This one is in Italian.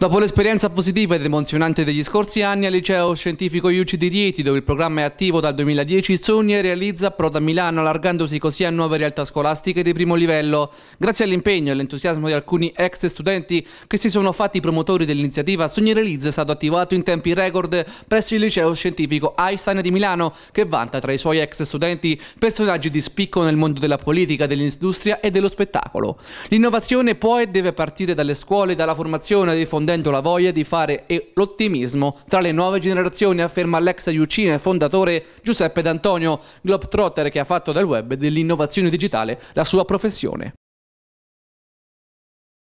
Dopo l'esperienza positiva ed emozionante degli scorsi anni al liceo scientifico IUCI di Rieti, dove il programma è attivo dal 2010, Sogni realizza Proda Milano allargandosi così a nuove realtà scolastiche di primo livello. Grazie all'impegno e all'entusiasmo di alcuni ex studenti che si sono fatti promotori dell'iniziativa, Sogni Realizza è stato attivato in tempi record presso il liceo scientifico Einstein di Milano, che vanta tra i suoi ex studenti personaggi di spicco nel mondo della politica, dell'industria e dello spettacolo. L'innovazione può e deve partire dalle scuole, dalla formazione dei fondatori diffondendo la voglia di fare e l'ottimismo tra le nuove generazioni, afferma l'ex Iucine fondatore Giuseppe D'Antonio, globetrotter che ha fatto del web e dell'innovazione digitale la sua professione.